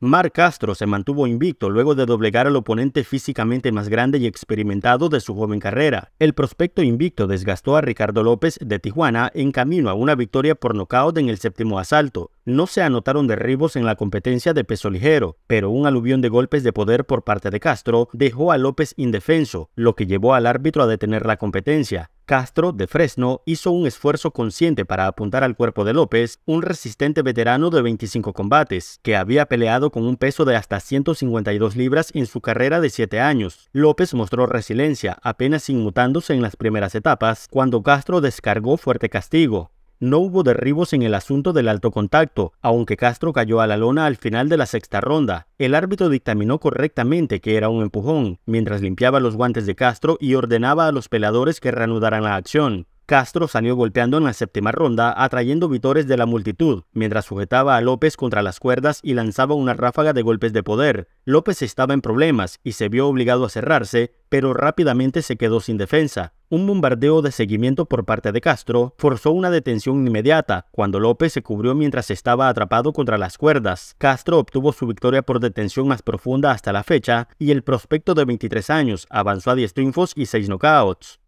Mar Castro se mantuvo invicto luego de doblegar al oponente físicamente más grande y experimentado de su joven carrera. El prospecto invicto desgastó a Ricardo López de Tijuana en camino a una victoria por nocaut en el séptimo asalto no se anotaron derribos en la competencia de peso ligero, pero un aluvión de golpes de poder por parte de Castro dejó a López indefenso, lo que llevó al árbitro a detener la competencia. Castro, de Fresno, hizo un esfuerzo consciente para apuntar al cuerpo de López, un resistente veterano de 25 combates, que había peleado con un peso de hasta 152 libras en su carrera de 7 años. López mostró resiliencia, apenas inmutándose en las primeras etapas, cuando Castro descargó fuerte castigo. No hubo derribos en el asunto del alto contacto, aunque Castro cayó a la lona al final de la sexta ronda. El árbitro dictaminó correctamente que era un empujón, mientras limpiaba los guantes de Castro y ordenaba a los peladores que reanudaran la acción. Castro salió golpeando en la séptima ronda, atrayendo vitores de la multitud, mientras sujetaba a López contra las cuerdas y lanzaba una ráfaga de golpes de poder. López estaba en problemas y se vio obligado a cerrarse, pero rápidamente se quedó sin defensa. Un bombardeo de seguimiento por parte de Castro forzó una detención inmediata, cuando López se cubrió mientras estaba atrapado contra las cuerdas. Castro obtuvo su victoria por detención más profunda hasta la fecha, y el prospecto de 23 años avanzó a 10 triunfos y 6 knockouts.